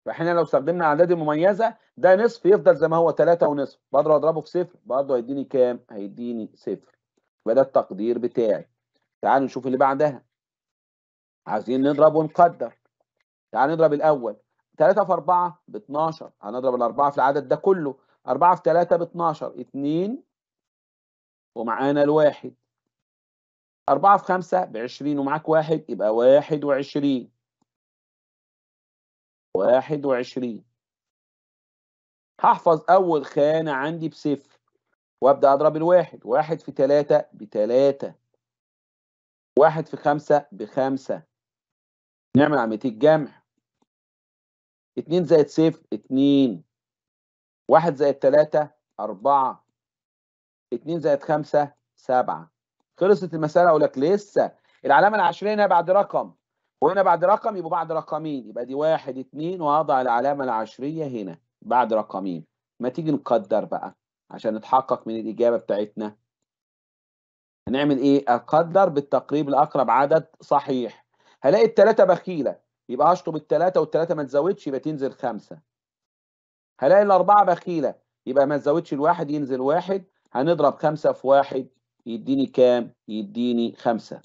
فاحنا لو استخدمنا اعداد المميزه ده نصف يفضل زي ما هو ثلاثه ونصف بقدر اضربه في صفر برضه هيديني كام؟ هيديني صفر يبقى ده التقدير بتاعي تعالوا نشوف اللي بعدها عايزين نضرب ونقدر تعالوا نضرب الاول ثلاثه في اربعه ب 12 هنضرب الاربعه في العدد ده كله 4 في 3 ب 12 2 ومعانا الواحد 4 في 5 ب 20 ومعاك واحد يبقى 21 21 هحفظ أول خانة عندي بصفر وأبدأ أضرب الواحد واحد في 3 بتلاتة واحد في خمسة بخمسة نعمل عملية الجمع اتنين زائد صفر اتنين واحد زائد ثلاثة أربعة اتنين زائد خمسة سبعة خلصت المسألة أقول لك لسه العلامة العشرية هنا بعد رقم وهنا بعد رقم يبقى بعد رقمين يبقى دي واحد اتنين وأضع العلامة العشرية هنا بعد رقمين ما تيجي نقدر بقى عشان نتحقق من الإجابة بتاعتنا هنعمل إيه؟ أقدر بالتقريب الأقرب عدد صحيح هلاقي التلاتة بخيلة يبقى هشطب التلاتة والتلاتة ما تزودش يبقى تنزل خمسة هلاقي الأربعة بخيلة يبقى ما تزودش الواحد ينزل واحد هنضرب خمسة في واحد يديني كام؟ يديني خمسة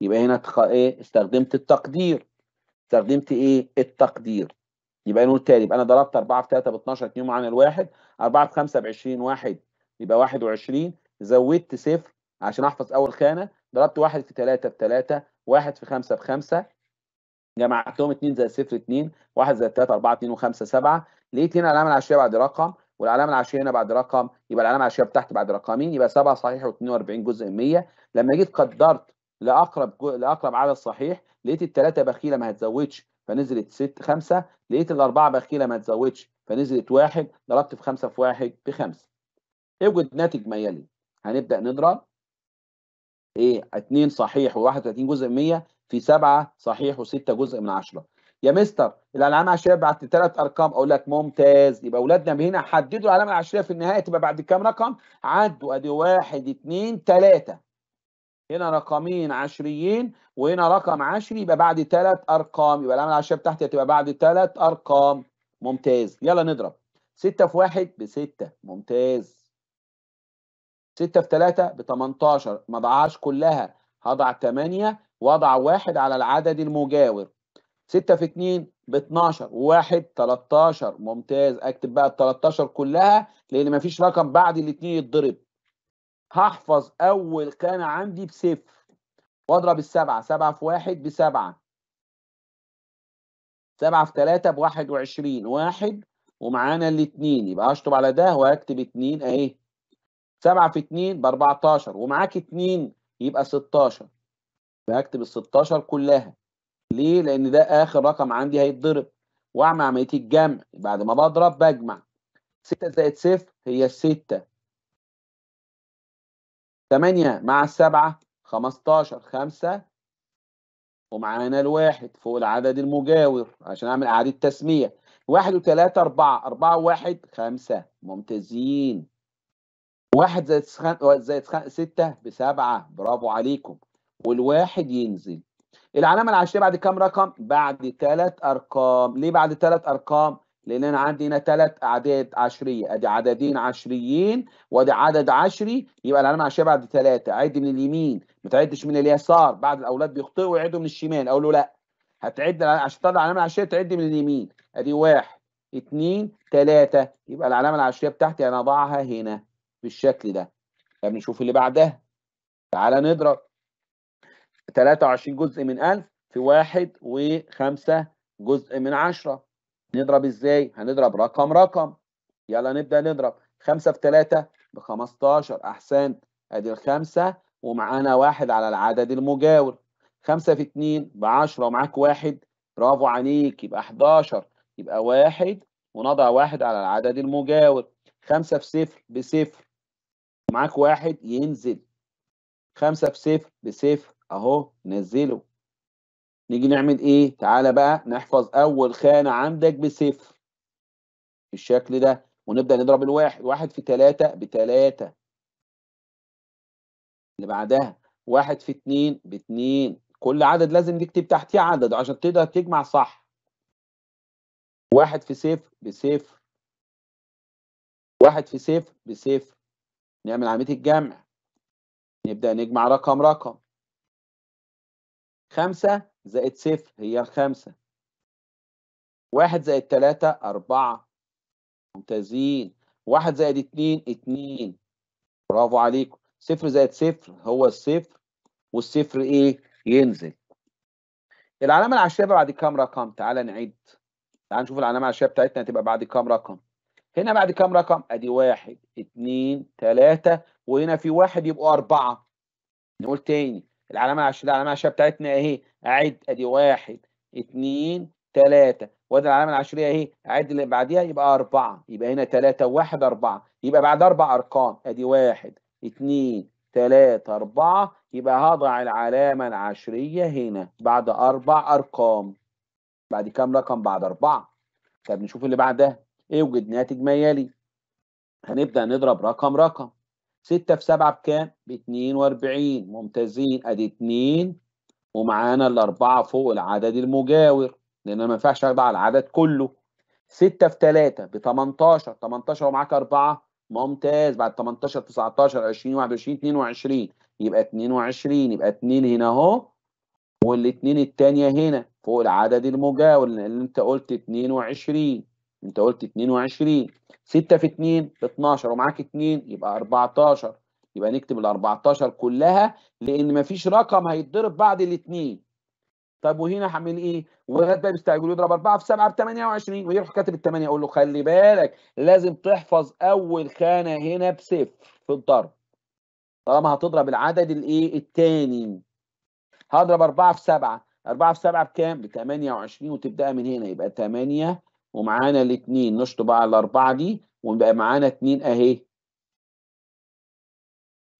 يبقى هنا تخ... ايه استخدمت التقدير استخدمت ايه؟ التقدير يبقى نقول تاني يبقى انا ضربت 4 في 3 ب 12 2 معانا الواحد 4 في 5 ب 20 واحد يبقى 21 زودت صفر عشان احفظ اول خانه ضربت 1 في 3 ب 3 1 في 5 ب 5 جمعت لهم 2 زائد 0 2 1 زائد 3 4 2 و5 7 لقيت هنا العلامه العشريه بعد رقم والعلامه العشريه هنا بعد رقم يبقى العلامه العشريه بتاعتي بعد رقمين يبقى 7 صحيح و42 جزء من 100 لما جيت قدرت لاقرب جو... لاقرب عدد صحيح لقيت الثلاثه بخيله ما هتزودش فنزلت 6 5 لقيت الاربعه بخيله ما هتزودش فنزلت 1 ضربت في 5 في 1 بخمسه اوجد ناتج ما يلي هنبدا نضرب ايه 2 صحيح و31 جزء من 100 في سبعه صحيح وسته جزء من عشره يا مستر الالعاب العشريه بعد ثلاث ارقام اقول لك ممتاز يبقى اولادنا هنا حددوا العلامه العشريه في النهايه تبقى بعد كام رقم عدوا ادي واحد اثنين ثلاثه هنا رقمين عشريين وهنا رقم عشري يبقى بعد ثلاث ارقام يبقى العلامه العشريه بتاعتي هتبقى بعد ثلاث ارقام ممتاز يلا نضرب 6 في 1 بستة ممتاز 6 في 3 ب 18 ما ضعهاش كلها هضع 8 وضع واحد على العدد المجاور ستة في اتنين ب 12 و1 13 ممتاز اكتب بقى ال 13 كلها لان مفيش رقم بعد الاثنين يتضرب هحفظ اول كان عندي بصفر واضرب السبعه سبعه في واحد بسبعه سبعه في ثلاثه ب 21 واحد ومعانا الاثنين يبقى هشطب على ده وهكتب اثنين اهي سبعه في اثنين ب 14 ومعاك اثنين يبقى 16 بكتب ال 16 كلها ليه؟ لأن ده آخر رقم عندي هيتضرب وأعمل عملية الجمع بعد ما بضرب بجمع 6 زائد 0 هي 6 8 مع السبعة 15 5 ومعانا الواحد فوق العدد المجاور عشان أعمل أعادة تسمية واحد 4 أربعة أربعة وواحد خمسة ممتازين واحد زائد زائد ستة بسبعة برافو عليكم والواحد ينزل العلامة العشرية بعد كام رقم؟ بعد ثلاث أرقام ليه بعد ثلاث أرقام؟ لأن أنا عندي هنا ثلاث أعداد عشرية أدي عددين عشريين وأدي عدد عشري يبقى العلامة العشرية بعد ثلاثة عد من اليمين ما تعدش من اليسار بعض الأولاد بيخطئوا يعدوا من الشمال أقول له لأ هتعد عشان تطلع العلامة العشرية تعد من اليمين أدي واحد اثنين ثلاثة يبقى العلامة العشرية بتاعتي أنا أضعها هنا بالشكل ده طب نشوف اللي بعدها تعالى نضرب 23 جزء من 1000 في 1 و5 جزء من 10 نضرب ازاي؟ هنضرب رقم رقم يلا نبدأ نضرب 5 في 3 ب 15 أحسنت أدي الخمسة ومعانا واحد على العدد المجاور 5 في 2 ب 10 ومعاك واحد برافو عليك يبقى 11 يبقى واحد ونضع واحد على العدد المجاور 5 في 0 بصفر معاك واحد ينزل 5 في 0 بصفر اهو نزله نيجي نعمل ايه تعالى بقى نحفظ اول خانة عندك بصفر بالشكل ده ونبدأ نضرب الواحد واحد في تلاتة بتلاتة اللي بعدها واحد في اتنين باتنين كل عدد لازم نكتب تحتيه عدد عشان تقدر تجمع صح واحد في صفر بصفر واحد في صفر بصفر نعمل عملية الجمع نبدأ نجمع رقم رقم خمسة زائد صفر هي الخمسة واحد زائد تلاتة أربعة ممتازين واحد زائد اتنين اتنين برافو عليكم صفر زائد صفر هو الصفر والصفر ايه ينزل العلامة العشرية بعد كام رقم تعال نعد تعال نشوف العلامة العشرية بتاعتنا هتبقى بعد كام رقم هنا بعد كام رقم ادي واحد اتنين تلاتة وهنا في واحد يبقوا اربعة نقول تاني العلامه العشريه العلامه العشريه بتاعتنا اهي اعد ادي واحد اثنين ثلاثه وادي العلامه العشريه اهي اعد اللي بعديها يبقى اربعه يبقى هنا ثلاثه وواحد اربعه يبقى بعد اربع ارقام ادي واحد اثنين ثلاثه اربعه يبقى هضع العلامه العشريه هنا بعد اربع ارقام بعد كام رقم بعد اربعه طب نشوف اللي بعدها اوجد ناتج ميالي هنبدا نضرب رقم رقم 6 في 7 بكام؟ ب 42 ممتازين ادي 2 ومعانا الاربعه فوق العدد المجاور لان ما ينفعش اخدع العدد كله 6 في 3 ب 18 18 ومعاك اربعه ممتاز بعد 18 19 20 21 22 يبقى 22 يبقى 2 هنا اهو والاثنين الثانيه هنا فوق العدد المجاور لان انت قلت 22 انت قلت 22 6 في 2 12 ومعاك 2 يبقى 14 يبقى نكتب ال 14 كلها لان مفيش رقم هيتضرب بعد الاثنين طب وهنا هعمل ايه؟ ولاد بقى بيستعجلوا يضرب 4 في 7 ب 28 ويروح كاتب ال 8 اقول له خلي بالك لازم تحفظ اول خانه هنا بصفر في الضرب طالما هتضرب العدد الايه؟ الثاني هضرب 4 في 7 4 في 7 بكام؟ ب 28 وتبدأ من هنا يبقى 8 ومعانا الاثنين نشطب بقى الاربعه دي ونبقى معانا اثنين اهي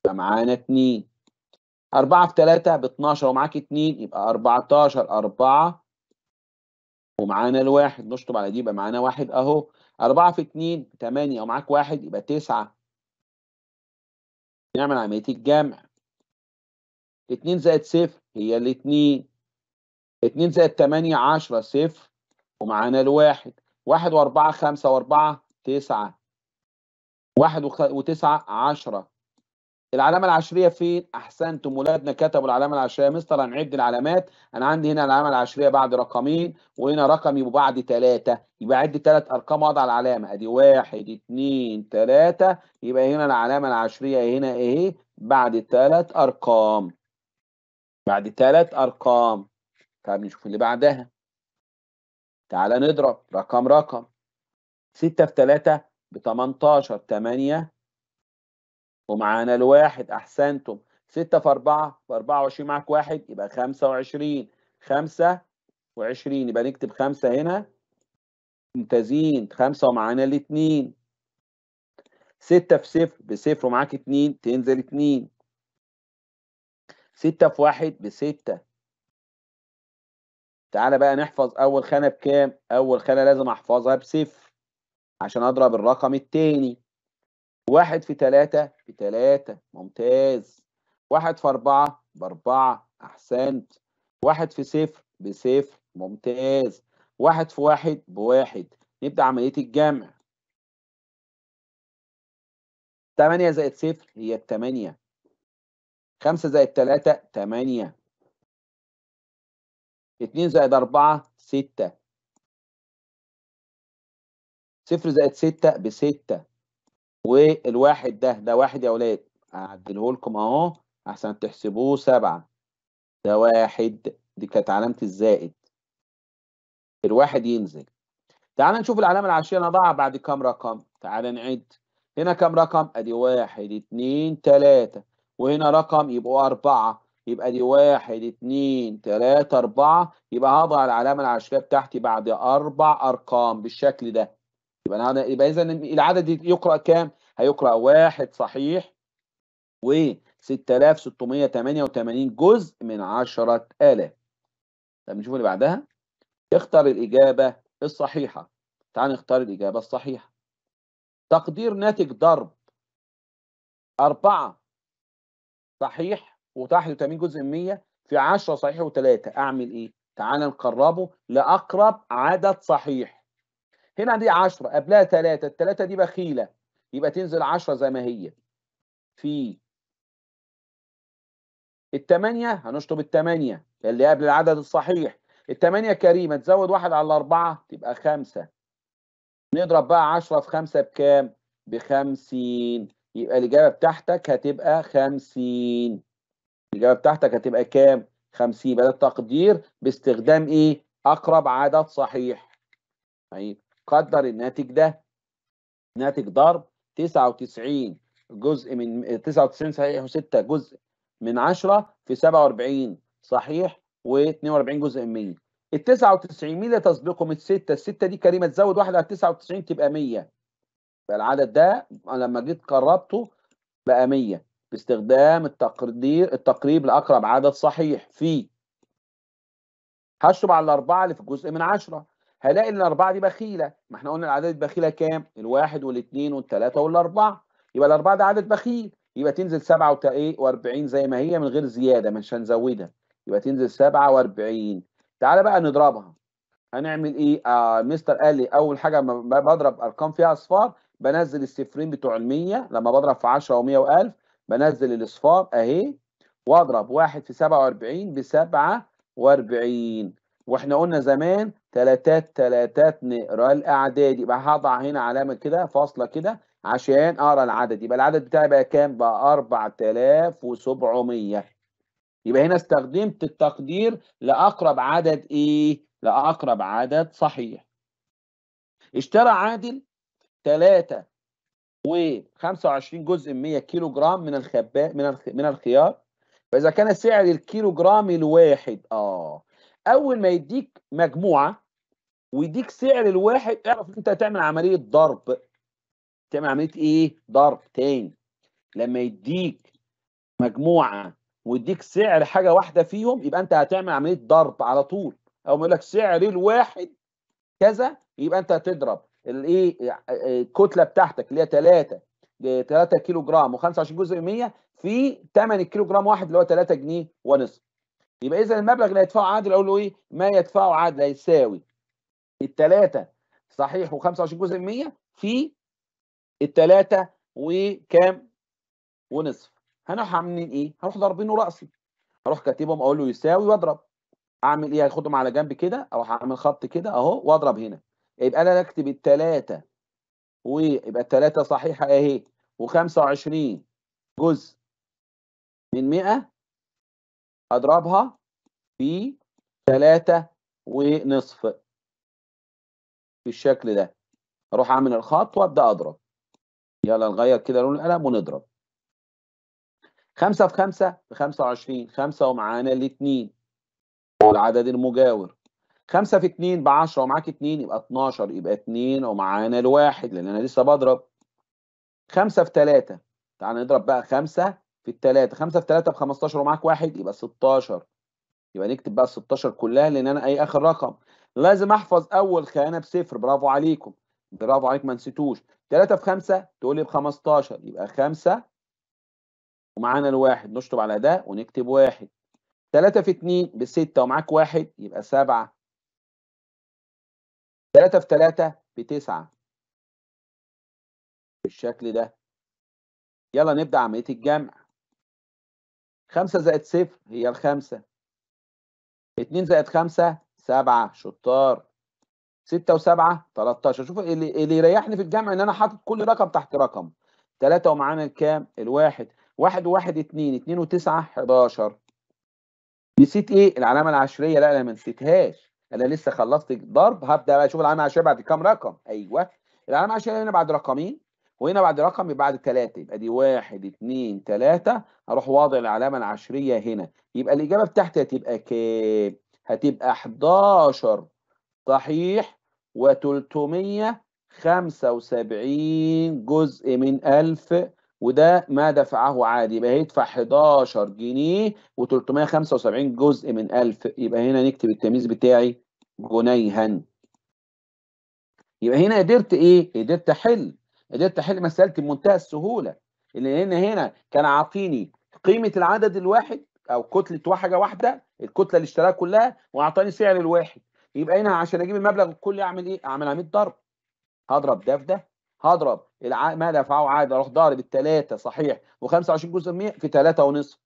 يبقى معانا اثنين اربعه في تلاتة ب 12 ومعاك اثنين يبقى 14 اربعه ومعانا الواحد نشطب على دي يبقى معانا واحد اهو اربعه في اثنين 8 ومعاك واحد يبقى تسعه نعمل عملية الجمع 2 زائد 0 هي الاثنين 2 2 زائد 8 10 0 ومعانا الواحد واحد واربعة خمسة واربعة تسعة واحد وتسعة عشرة العلامة العشرية فين؟ أحسنتم ولادنا كتبوا العلامة العشرية مستر هنعد العلامات أنا عندي هنا العلامة العشرية بعد رقمين وهنا رقمي وبعد ثلاثة يبقى عد ثلاث أرقام وأضع العلامة أدي واحد اثنين ثلاثة يبقى هنا العلامة العشرية هنا إيه؟ بعد ثلاث أرقام بعد ثلاث أرقام طب نشوف اللي بعدها تعالى نضرب رقم رقم 6 في 3 ب 18 8 ومعانا الواحد احسنتم 6 في 4 في 24 معاك واحد يبقى 25 25 يبقى نكتب 5 هنا ممتازين 5 ومعانا الاثنين 6 في 0 بصفر ومعاك 2 تنزل 2 6 في 1 بستة تعالى بقى نحفظ اول خانه بكام اول خانه لازم احفظها بصفر عشان اضرب الرقم التاني واحد في تلاتة في ثلاثة ممتاز واحد في أربعة بأربعة أحسنت واحد في صفر بصفر ممتاز واحد في واحد بواحد نبدأ عملية الجمع تمانية زائد صفر هي التمانية خمسة زائد تلاتة تمانية 2 زائد 4 6 0 زائد 6 ب 6 والواحد ده ده واحد يا ولاد هعدله لكم اهو احسن تحسبوه 7 ده واحد دي كانت علامة الزائد الواحد ينزل تعال نشوف العلامة العشرية انا ضاع بعد كام رقم تعال نعد هنا كام رقم ادي واحد اتنين تلاتة وهنا رقم يبقوا أربعة يبقى دي واحد اتنين تلاتة أربعة يبقى هضع العلامة العشرية بتاعتي بعد أربع أرقام بالشكل ده يبقى أنا يبقى إذا العدد يقرأ كام؟ هيقرأ واحد صحيح و 6688 جزء من 10000 طب نشوف اللي بعدها اختر الإجابة الصحيحة تعال نختار الإجابة الصحيحة تقدير ناتج ضرب أربعة صحيح وتحت 80 جزء من 100 في 10 صحيح و3 اعمل ايه تعال نقربه لاقرب عدد صحيح هنا دي 10 قبلها 3 3 دي بخيلة يبقى تنزل 10 زي ما هي في 8 هنشطب 8 اللي قبل العدد الصحيح 8 كريمة تزود واحد على 4 تبقى 5. نضرب بقى 10 في 5 بكام؟ ب 50 يبقى الإجابة بتاعتك هتبقى 50 الإجابة بتاعتك هتبقى كام؟ 50 يبقى التقدير باستخدام إيه؟ أقرب عدد صحيح. طيب قدر الناتج ده ناتج ضرب 99 جزء من 99 صحيح و6 جزء من 10 في 47 صحيح و42 جزء من 100 ال 99 مين اللي تسبقه من 6 ال 6 دي كريمه تزود واحد على 99 تبقى 100 فالعدد ده لما جيت قربته بقى 100 باستخدام التقدير التقريب لأقرب عدد صحيح في هشرب على الأربعة اللي في الجزء من عشرة هلاقي إن الأربعة دي بخيلة ما إحنا قلنا الأعداد البخيلة كام؟ الواحد والاثنين والثلاثة والأربعة يبقى الأربعة ده عدد بخيل يبقى تنزل 47 إيه؟ زي ما هي من غير زيادة مش هنزودها يبقى تنزل 47 تعالى بقى نضربها هنعمل ايه آه مستر قال لي اول حاجه بضرب ارقام فيها اصفار بنزل السفرين بتوع ال 100 لما بضرب في 10 و100 و1000 بنزل الاصفار اهي واضرب واحد في 47 ب 47 واحنا قلنا زمان تلاتات تلاتات نقرا الاعداد يبقى هضع هنا علامه كده فاصله كده عشان اقرا العدد يبقى العدد بتاعي بقى كام؟ بقى 4700 يبقى هنا استخدمت التقدير لاقرب عدد ايه؟ لاقرب عدد صحيح. اشترى عادل 3 و25 جزء من 100 كيلو جرام من الخباء من من الخيار فاذا كان سعر الكيلو جرام الواحد اه اول ما يديك مجموعه ويديك سعر الواحد اعرف انت هتعمل عمليه ضرب تعمل عمليه ايه ضرب تاني لما يديك مجموعه ويديك سعر حاجه واحده فيهم يبقى انت هتعمل عمليه ضرب على طول او ما يقول لك سعر الواحد كذا يبقى انت هتضرب الايه الكتله بتاعتك اللي هي 3 3 كيلو جرام و25 جزء 100 في 8 كيلو جرام واحد اللي هو 3 جنيه ونصف يبقى اذا المبلغ اللي هيدفعه عادل اقول له ايه ما يدفعه عادل هيساوي 3 صحيح و25 جزء 100 في 3 وكام ونصف هنروح عاملين ايه هروح ضاربينه راسي هروح كاتبهم اقول له يساوي واضرب اعمل ايه هاخدهم على جنب كده اروح اعمل خط كده اهو واضرب هنا يبقى انا اكتب التلاتة ويبقى التلاتة صحيحة اهي وخمسة وعشرين جزء من مئة اضربها في تلاتة ونصف بالشكل ده اروح اعمل الخط وابدا اضرب يلا نغير كده لون القلم ونضرب خمسة في خمسة بخمسة وعشرين خمسة ومعانا الاتنين والعدد المجاور 5 في 2 ب 10 ومعاك 2 يبقى 12 يبقى 2 ومعانا الواحد لان انا لسه بضرب 5 في 3 تعال نضرب بقى 5 في 3 5 في 3 ب 15 ومعاك واحد يبقى 16 يبقى نكتب بقى ال 16 كلها لان انا اي اخر رقم لازم احفظ اول خانه بصفر برافو عليكم برافو عليك ما نسيتوش 3 في 5 تقول لي ب 15 يبقى 5 ومعانا الواحد نشطب على ده ونكتب واحد 3 في 2 ب 6 ومعاك واحد يبقى 7 3 في 3 9 بالشكل ده يلا نبدأ عملية الجمع 5 زائد 0 هي الخمسة 2 زائد 5 7 شطار 6 و7 13 شوف اللي اللي يريحني في الجمع ان انا حاطط كل رقم تحت رقم 3 ومعانا الكام الواحد 1 و1 2 2 و9 11 نسيت ايه العلامة العشرية لا انا ما نسيتهاش انا لسه خلصت ضرب هبدا اشوف العلامة العشرية بعد كام رقم ايوه العلامة العشرية هنا بعد رقمين وهنا بعد رقم يبقى بعد ثلاثة يبقى دي 1 2 3 اروح واضع العلامه العشريه هنا يبقى الاجابه بتاعتي هتبقى كام؟ هتبقى 11 صحيح و375 جزء من 1000 وده ما دفعه عادي يبقى هيدفع 11 جنيه و375 جزء من 1000 يبقى هنا نكتب التمييز بتاعي جنيها يبقى هنا قدرت ايه قدرت احل قدرت احل مساله بمنتهى السهوله لان هنا كان عاطيني قيمه العدد الواحد او كتله حاجه واحده الكتله اللي اشتراها كلها واعطاني سعر الواحد يبقى هنا عشان اجيب المبلغ الكلي اعمل ايه اعمل عمليه ضرب هضرب ده في ده هضرب الع... ما دفعه عائد اروح ضارب الثلاثه صحيح و25 جزء 100 في ثلاثه ونصف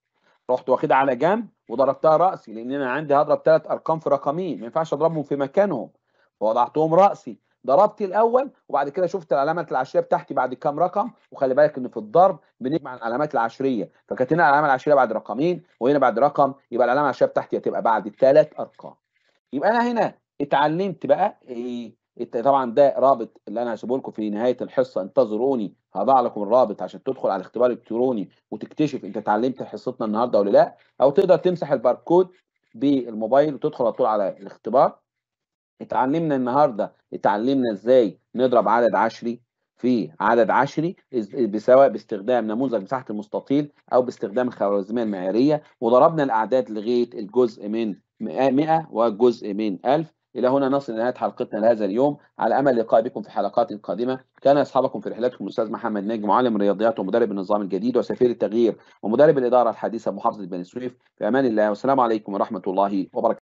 رحت واخدها على جنب وضربتها راسي لان انا عندي هضرب ثلاث ارقام في رقمين ما ينفعش اضربهم في مكانهم فوضعتهم راسي ضربت الاول وبعد كده شفت العلامات العشريه بتاعتي بعد كام رقم وخلي بالك ان في الضرب بنجمع العلامات العشريه فكانت هنا العلامه العشريه بعد رقمين وهنا بعد رقم يبقى العلامه العشريه بتاعتي هتبقى بعد ثلاث ارقام يبقى انا هنا اتعلمت بقى ايه طبعا ده رابط اللي انا هسيبه لكم في نهايه الحصه انتظروني هضع لكم الرابط عشان تدخل على الاختبار الالكتروني وتكتشف انت اتعلمت حصتنا النهارده ولا لا او تقدر تمسح الباركود بالموبايل وتدخل على طول على الاختبار اتعلمنا النهارده اتعلمنا ازاي نضرب عدد عشري في عدد عشري سواء باستخدام نموذج مساحه المستطيل او باستخدام الخوارزميه المعياريه وضربنا الاعداد لغايه الجزء من 100 وجزء من 1000 إلى هنا نصل لنهاية حلقتنا لهذا اليوم على أمل لقاء بكم في حلقات قادمة كان أصحابكم في رحلتكم الأستاذ محمد نجم معلم الرياضيات ومدرب النظام الجديد وسفير التغيير ومدرب الإدارة الحديثة بمحافظة بني سويف في أمان الله والسلام عليكم ورحمة الله وبركاته